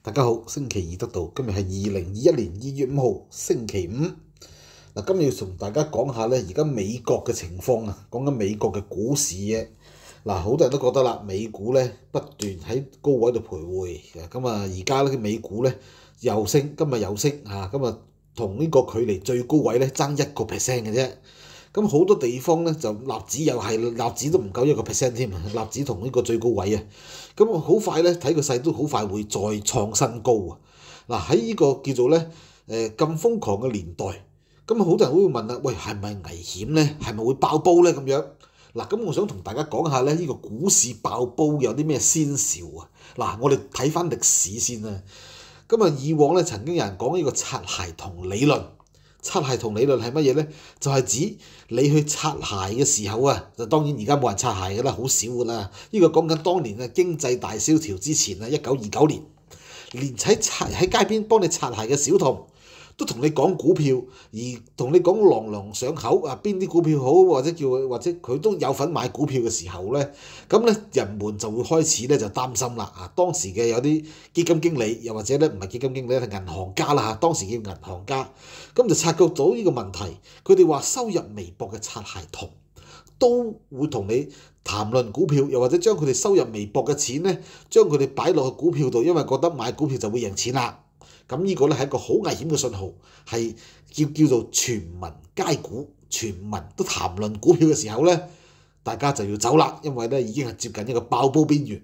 大家好，星期二得到，今日系二零二一年二月五號，星期五。嗱，今日要同大家講下咧，而家美國嘅情況啊，講緊美國嘅股市嘅。嗱，好多人都覺得啦，美股咧不斷喺高位度徘徊。咁啊，而家咧啲美股咧又升，今日又升啊！咁啊，同呢個距離最高位咧爭一個 percent 嘅啫。咁好多地方咧就立指又係立指都唔夠一個 percent 添，立指同呢個最高位啊，咁好快咧睇個勢都好快會再創新高啊！嗱喺呢個叫做咧誒咁瘋狂嘅年代，咁好多人會問啦，喂係咪危險咧？係咪會爆煲咧咁樣？嗱咁我想同大家講下咧呢個股市爆煲有啲咩先兆啊！嗱我哋睇翻歷史先啦。咁啊以往咧曾經有人講呢個擦鞋童理論。擦鞋童理論係乜嘢咧？就係指你去擦鞋嘅時候啊，就當然而家冇人擦鞋㗎啦，好少㗎啦。呢個講緊當年啊經濟大蕭條之前啊，一九二九年，連喺擦喺街邊幫你擦鞋嘅小童。都同你講股票，而同你講狼狼上口啊，邊啲股票好，或者叫或者佢都有份買股票嘅時候咧，咁咧人們就會開始咧就擔心啦啊！當時嘅有啲基金經理，又或者咧唔係基金經理係銀行家啦嚇，當時叫銀行家，咁就察覺到呢個問題，佢哋話收入微薄嘅擦鞋童都會同你談論股票，又或者將佢哋收入微薄嘅錢咧，將佢哋擺落去股票度，因為覺得買股票就會贏錢啦。咁呢個咧係一個好危險嘅信號，係叫叫做全民皆股、全民都談論股票嘅時候咧，大家就要走啦，因為咧已經係接近一個爆煲邊緣。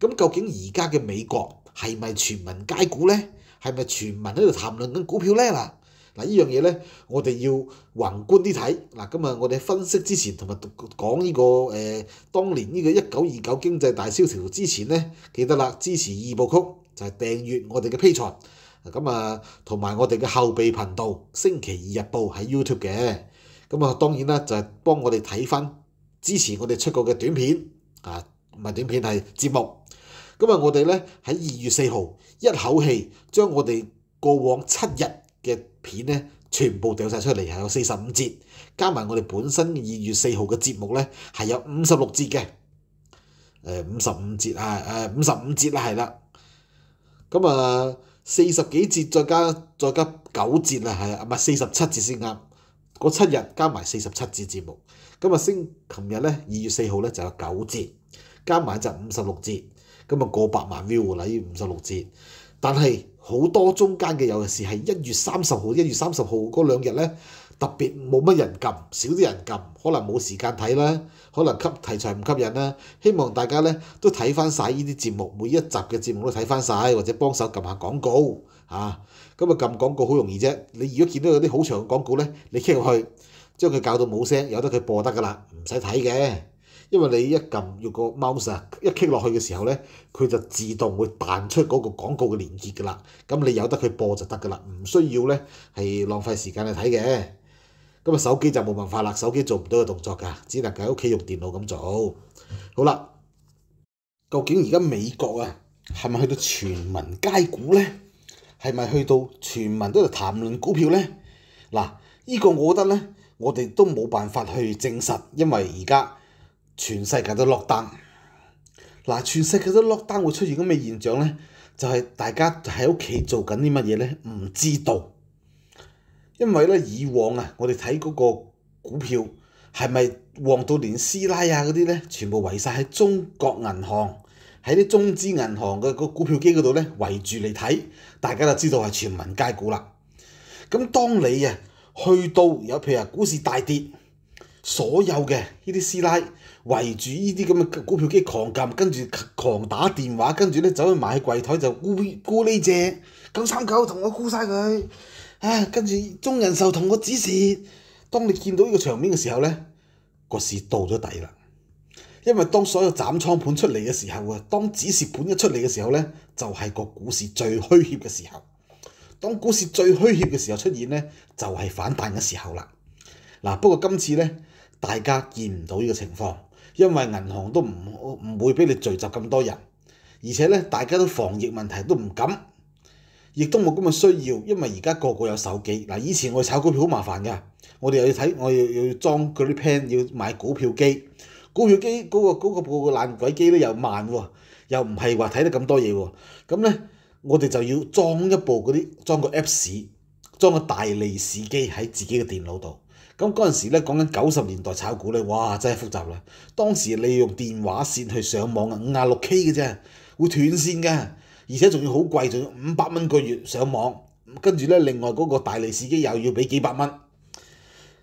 咁究竟而家嘅美國係咪全民皆股咧？係咪全民喺度談論緊股票咧？嗱嗱，依樣嘢咧，我哋要宏觀啲睇嗱。咁啊，我哋分析之前同埋講呢個誒，當年呢個一九二九經濟大蕭條之前咧，記得啦，支持二部曲就係訂閱我哋嘅 P. C. 咁啊，同埋我哋嘅後備頻道星期二日報喺 YouTube 嘅，咁啊當然啦，就係幫我哋睇翻之前我哋出過嘅短片啊，唔係短片係節目。咁啊，我哋咧喺二月四號一口氣將我哋過往七日嘅片咧全部掉曬出嚟，係有四十五節，加埋我哋本身二月四號嘅節目咧係有五十六節嘅，誒五十五節啊誒五十五節啦係啦，咁啊～四十幾節再加再加九節啊，係啊，唔係四十七節先啱。嗰七日加埋四十七節節目，今日星琴日咧二月四號咧就有九節，加埋就五十六節，咁啊過百萬 view 啦依五十六節，但係好多中間嘅有陣時係一月三十號一月三十號嗰兩日咧。特別冇乜人撳，少啲人撳，可能冇時間睇啦，可能吸題材唔吸引啦。希望大家咧都睇翻曬呢啲節目，每一集嘅節目都睇翻曬，或者幫手撳下廣告嚇。咁啊撳廣告好容易啫，你如果見到有啲好長嘅廣告咧，你 c k 落去，將佢搞到冇聲，有得佢播得㗎啦，唔使睇嘅。因為你一撳用個 mouse 一 c k 落去嘅時候咧，佢就自動會彈出嗰個廣告嘅連結㗎啦。咁你有得佢播就得㗎啦，唔需要咧係浪費時間去睇嘅。咁啊手機就冇辦法啦，手機做唔到個動作㗎，只能夠喺屋企用電腦咁做。好啦，究竟而家美國啊，係咪去到全民皆股咧？係咪去到全民都喺度談論股票咧？嗱，依個我覺得咧，我哋都冇辦法去證實，因為而家全世界都落單。嗱，全世界都落單會出現咁嘅現象咧，就係大家喺屋企做緊啲乜嘢咧？唔知道。因為咧，以往啊，我哋睇嗰個股票係咪旺到連師奶啊嗰啲咧，全部圍晒喺中國銀行，喺啲中資銀行嘅個股票機嗰度咧圍住嚟睇，大家就知道係全民皆股啦。咁當你啊去到有譬如啊股市大跌，所有嘅呢啲師奶圍住呢啲咁嘅股票機狂撳，跟住狂打電話，跟住咧走去買櫃台就沽沽呢只，九三九同我沽晒佢。啊！跟住中人受同個指示，當你見到呢個場面嘅時候咧，個市到咗底啦。因為當所有斬倉盤出嚟嘅時候啊，當指示盤一出嚟嘅時候咧，就係個股市最虛怯嘅時候。當股市最虛怯嘅時候出現咧，就係反彈嘅時候啦。嗱，不過今次咧，大家見唔到呢個情況，因為銀行都唔唔會俾你聚集咁多人，而且咧大家都防疫問題都唔敢。亦都冇咁嘅需要，因為而家個個有手機。嗱，以前我哋炒股票好麻煩㗎，我哋又要睇，我要要裝嗰啲 plan，要買股票機。股票機嗰個嗰個個個爛鬼機咧又慢喎，又唔係話睇得咁多嘢喎。咁咧，我哋就要裝一部嗰啲裝個 Apps，裝個大利市機喺自己嘅電腦度。咁嗰陣時咧講緊九十年代炒股咧，哇真係複雜啦！當時你用電話線去上網啊，五廿六 K 嘅啫，會斷線㗎。而且仲要好貴，仲要五百蚊個月上網，跟住咧另外嗰個大利士機又要俾幾百蚊。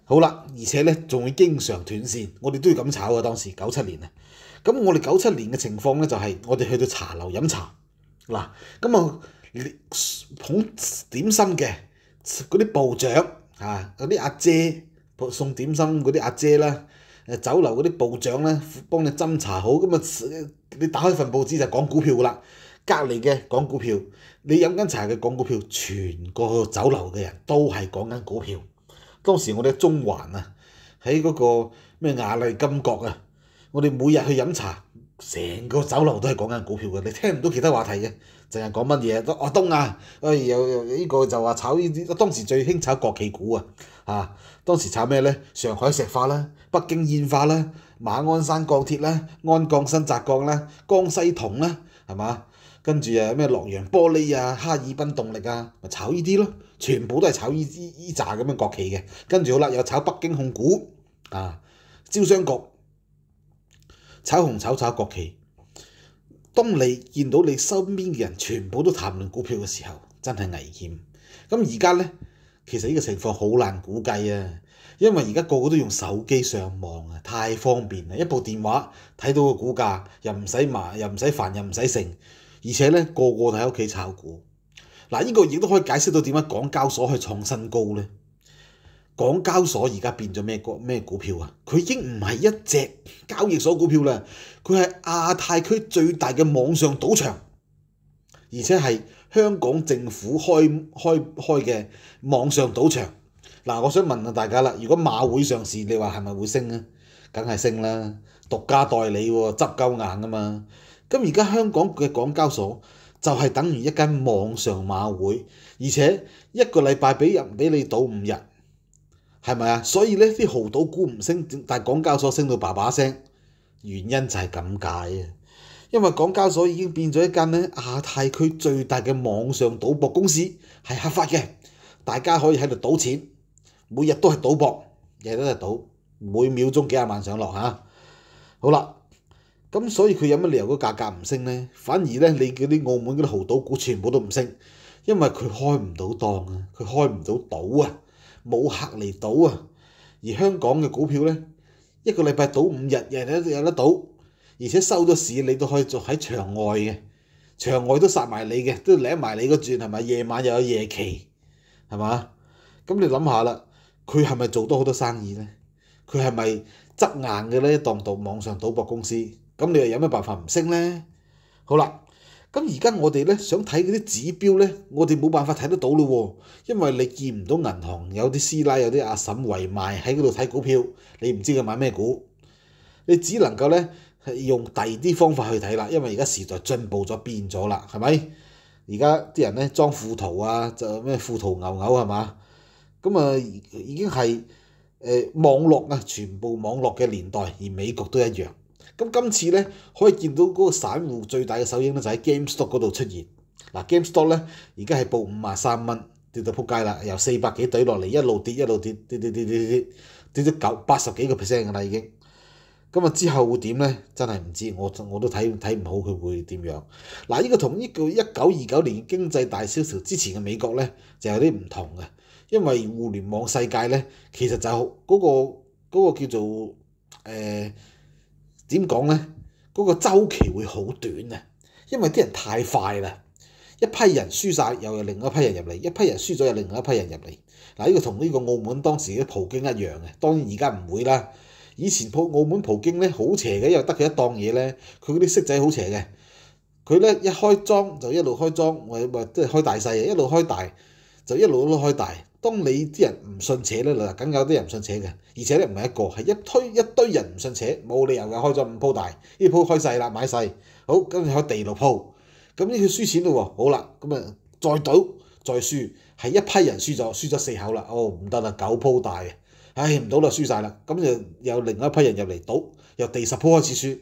好啦，而且咧仲要經常斷線，我哋都要咁炒啊！當時九七年啊。咁我哋九七年嘅情況咧就係我哋去到茶樓飲茶嗱，咁啊捧點心嘅嗰啲部長啊，嗰啲阿姐送點心嗰啲阿姐啦，誒酒樓嗰啲部長咧幫你斟茶好，咁啊你打開份報紙就講股票噶啦。隔離嘅講股票，你飲緊茶嘅講股票，全個酒樓嘅人都係講緊股票。當時我哋中環啊，喺嗰個咩雅麗金閣啊，我哋每日去飲茶，成個酒樓都係講緊股票嘅，你聽唔到其他話題嘅，淨係講乜嘢都亞東啊，哎又又呢個就話炒呢啲，當時最興炒國企股啊，嚇，當時炒咩咧？上海石化啦。北京燕化啦、馬鞍山鋼鐵啦、鞍鋼新澤鋼啦、江西銅啦，係嘛？跟住啊咩？洛陽玻璃啊、哈爾濱動力啊，咪炒依啲咯，全部都係炒依依依扎咁樣國企嘅。跟住好啦，又炒北京控股啊、招商局，炒紅炒炒國企。當你見到你身邊嘅人全部都談論股票嘅時候，真係危險。咁而家咧，其實呢個情況好難估計啊！因為而家個個都用手機上網啊，太方便啦！一部電話睇到個股價，又唔使麻，又唔使煩，又唔使剩，而且咧，個個都喺屋企炒股。嗱，呢個亦都可以解釋到點解港交所可以創新高咧？港交所而家變咗咩股咩股票啊？佢已經唔係一隻交易所股票啦，佢係亞太區最大嘅網上賭場，而且係香港政府開開開嘅網上賭場。嗱，我想問下大家啦，如果馬會上市，你話係咪會升啊？梗係升啦，獨家代理喎，執鳩硬啊嘛。咁而家香港嘅港交所就係等於一間網上馬會，而且一個禮拜俾人俾你賭五日，係咪啊？所以呢啲豪賭股唔升，但港交所升到叭叭聲，原因就係咁解啊。因為港交所已經變咗一間咧亞太區最大嘅網上賭博公司，係合法嘅，大家可以喺度賭錢。每日都係賭博，日日都係賭，每秒鐘幾廿萬上落嚇。好啦，咁所以佢有乜理由個價格唔升咧？反而咧，你嗰啲澳門嗰啲豪賭股全部都唔升，因為佢開唔到檔啊，佢開唔到賭啊，冇客嚟賭啊。而香港嘅股票咧，一個禮拜賭五日，日日都有得賭，而且收咗市你都可以做喺場外嘅，場外都殺埋你嘅，都舐埋你個轉係咪？夜晚又有夜期，係嘛？咁你諗下啦。佢係咪做多好多生意呢？佢係咪執硬嘅呢？當到網上賭博公司，咁你又有咩辦法唔升呢？好啦，咁而家我哋咧想睇嗰啲指標咧，我哋冇辦法睇得到咯喎，因為你見唔到銀行有啲師奶有啲阿嬸圍埋喺嗰度睇股票，你唔知佢買咩股。你只能夠咧用第二啲方法去睇啦，因為而家時代進步咗變咗啦，係咪？而家啲人咧裝富圖啊，就咩富圖牛牛係嘛？咁啊，已經係誒網絡啊，全部網絡嘅年代，而美國都一樣。咁今次咧，可以見到嗰個散户最大嘅首映咧，就喺 GameStop 嗰度出現。嗱，GameStop 咧，而家係報五啊三蚊，跌到撲街啦，由四百幾堆落嚟，一路跌一路跌，跌跌跌跌跌跌，跌到九八十幾個 percent 㗎啦已經。咁啊，之後會點咧？真係唔知，我我都睇睇唔好佢會點樣。嗱，呢個同呢個一九二九年經濟大蕭條之前嘅美國咧，就有啲唔同嘅。因為互聯網世界咧，其實就嗰個嗰個叫做誒點講咧，嗰個周期會好短啊！因為啲人太快啦，一批人輸晒，又有另一批人入嚟；一批人輸咗，又另一批人入嚟。嗱，呢個同呢個澳門當時嘅葡京一樣嘅。當然而家唔會啦。以前葡澳門葡京咧好邪嘅，因為得佢一檔嘢咧，佢嗰啲色仔好邪嘅。佢咧一開莊就一路開莊，或或即係開大細啊，一路開大就一路都開大。當你啲人唔信扯咧，嗱，梗有啲人唔信扯嘅，而且咧唔係一個，係一推一堆人唔信扯，冇理由嘅開咗五鋪大，呢鋪開細啦買細，好跟住開第六鋪，咁呢佢輸錢咯喎，好啦，咁啊再賭再輸，係一批人輸咗，輸咗四口啦，哦唔得啦九鋪大，唉唔到啦輸曬啦，咁就由另一批人入嚟賭，由第十鋪開始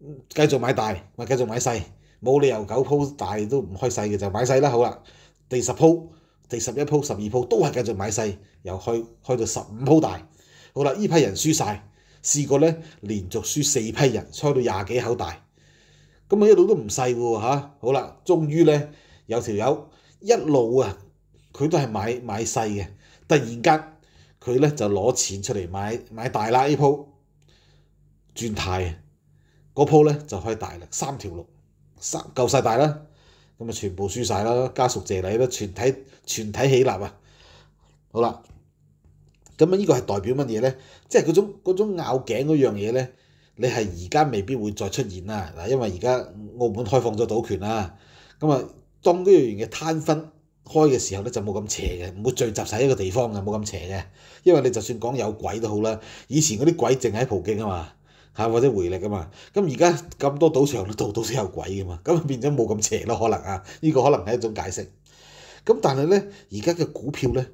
輸，繼續買大，咪繼續買細，冇理由九鋪大都唔開細嘅，就買細啦好啦，第十鋪。第十一鋪、十二鋪都係繼續買細，又開開到十五鋪大。好啦，呢批人輸晒，試過咧連續輸四批人，開到廿幾口大。咁啊一路都唔細喎嚇。好啦，終於咧有條友一路啊，佢都係買買細嘅。突然間佢咧就攞錢出嚟買買大啦！呢鋪轉大啊，嗰鋪咧就開大啦，三條六，三夠晒大啦。咁啊，全部輸晒啦，家屬謝禮啦，全體全體起立啊！好啦，咁啊，呢個係代表乜嘢咧？即係嗰種嗰種咬頸嗰樣嘢咧，你係而家未必會再出現啦。嗱，因為而家澳門開放咗賭權啦，咁啊，當嗰樣嘢攤分開嘅時候咧，就冇咁邪嘅，唔會聚集晒一個地方嘅，冇咁邪嘅。因為你就算講有鬼都好啦，以前嗰啲鬼淨喺葡京啊。嚇或者回力㗎嘛？咁而家咁多賭場，度度都有鬼㗎嘛？咁變咗冇咁邪咯，可能啊，呢個可能係一種解釋。咁但係咧，而家嘅股票咧，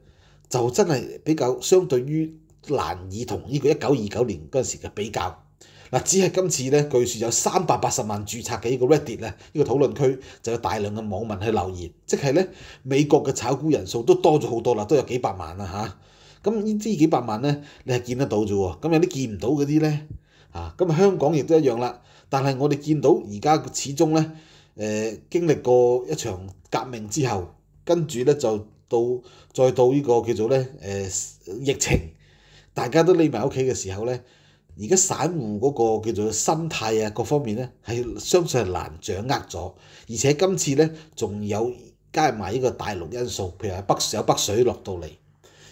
就真係比較相對於難以同呢個一九二九年嗰陣時嘅比較。嗱，只係今次咧，據說有三百八十萬註冊嘅呢個 Reddit 咧，呢個討論區就有大量嘅網民去留言，即係咧美國嘅炒股人數都多咗好多啦，都有幾百萬啦嚇。咁呢啲幾百萬咧，你係見得到啫喎。咁有啲見唔到嗰啲咧？啊！咁香港亦都一樣啦。但係我哋見到而家始終咧，誒經歷過一場革命之後，跟住咧就到再到呢個叫做咧誒疫情，大家都匿埋屋企嘅時候咧，而家散户嗰個叫做心態啊各方面咧係相信係難掌握咗，而且今次咧仲有加埋呢個大陸因素，譬如喺北有北水落到嚟。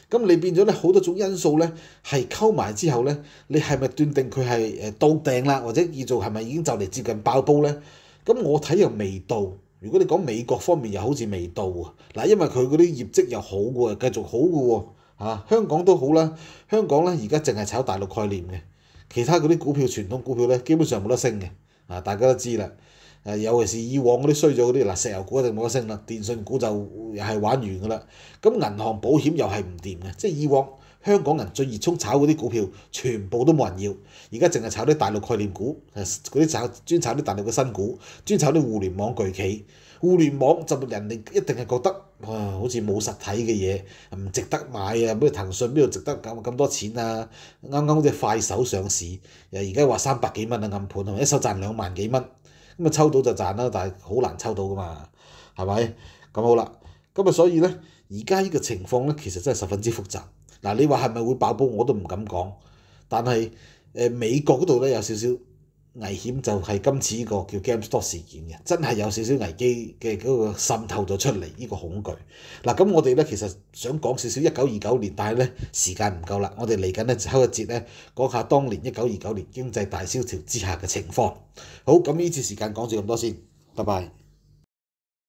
咁你變咗咧好多種因素咧，係溝埋之後咧，你係咪斷定佢係誒到頂啦，或者叫做係咪已經就嚟接近爆煲咧？咁我睇又未到。如果你講美國方面又好似未到喎，嗱，因為佢嗰啲業績又好嘅喎，繼續好嘅喎，嚇香港都好啦。香港咧而家淨係炒大陸概念嘅，其他嗰啲股票傳統股票咧基本上冇得升嘅，啊大家都知啦。誒，尤其是以往嗰啲衰咗嗰啲，嗱石油股一定冇得升啦，電信股就又係玩完㗎啦。咁銀行保險又係唔掂嘅，即係以往香港人最熱衷炒嗰啲股票，全部都冇人要。而家淨係炒啲大陸概念股，誒嗰啲炒專炒啲大陸嘅新股，專炒啲互聯網巨企。互聯網就人哋一定係覺得，啊，好似冇實體嘅嘢，唔值得買啊！咩騰訊邊度值得咁咁多錢啊？啱啱好似快手上市，又而家話三百幾蚊嘅暗盤，一手賺兩萬幾蚊。咁啊抽到就賺啦，但係好難抽到噶嘛，係咪？咁好啦，咁啊所以咧，而家呢個情況咧，其實真係十分之複雜。嗱，你話係咪會爆煲我都唔敢講，但係誒美國嗰度咧有少少。危險就係今次呢個叫 GameStop 事件嘅，真係有少少危機嘅嗰個滲透咗出嚟，呢個恐懼。嗱，咁我哋咧其實想講少少一九二九年，但係咧時間唔夠啦，我哋嚟緊咧收一節咧講下當年一九二九年經濟大蕭條之下嘅情況。好，咁呢次時間講住咁多先，拜拜。